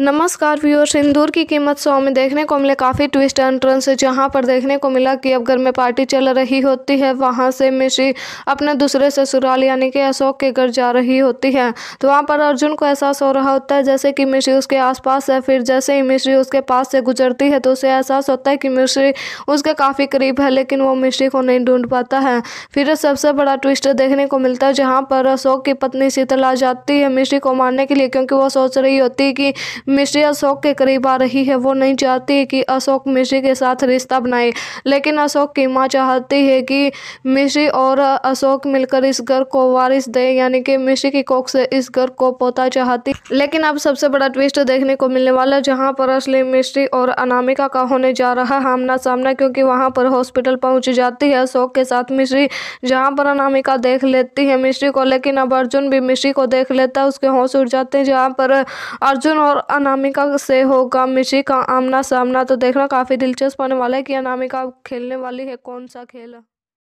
नमस्कार व्यूअर्स सिंदूर की कीमत सौ में देखने को मिले काफ़ी ट्विस्ट एंड से जहाँ पर देखने को मिला कि अब घर में पार्टी चल रही होती है वहाँ से मिश्री अपने दूसरे ससुराल यानी कि अशोक के घर जा रही होती है तो वहाँ पर अर्जुन को एहसास हो रहा होता है जैसे कि मिश्री उसके आसपास है फिर जैसे ही मिश्री उसके पास से गुजरती है तो उसे एहसास होता है कि मिश्री उसके काफ़ी करीब है लेकिन वो मिश्री को नहीं ढूंढ पाता है फिर सबसे बड़ा ट्विस्ट देखने को मिलता है जहाँ पर अशोक की पत्नी शीतल आ जाती है मिश्री को मारने के लिए क्योंकि वो सोच रही होती है कि मिश्री अशोक के करीब आ रही है वो नहीं चाहती कि अशोक मिश्री के साथ रिश्ता बनाए लेकिन अशोक की माँ चाहती है कि मिश्री और अशोक मिलकर इस घर को वारिस दे यानी कि मिश्री की कोख से इस घर को पोता चाहती लेकिन अब सबसे बड़ा ट्विस्ट देखने को मिलने वाला जहाँ पर असली मिश्री और अनामिका का होने जा रहा आमना सामना क्योंकि वहाँ पर हॉस्पिटल पहुँच जाती है अशोक के साथ मिश्री जहाँ पर अनामिका देख लेती है मिश्री को लेकिन अब अर्जुन भी मिश्री को देख लेता है उसके होश उड़ जाते हैं जहाँ पर अर्जुन और अनामिका से होगा मिशी का आमना सामना तो देखना काफ़ी दिलचस्प होने वाला है कि अनामिका खेलने वाली है कौन सा खेल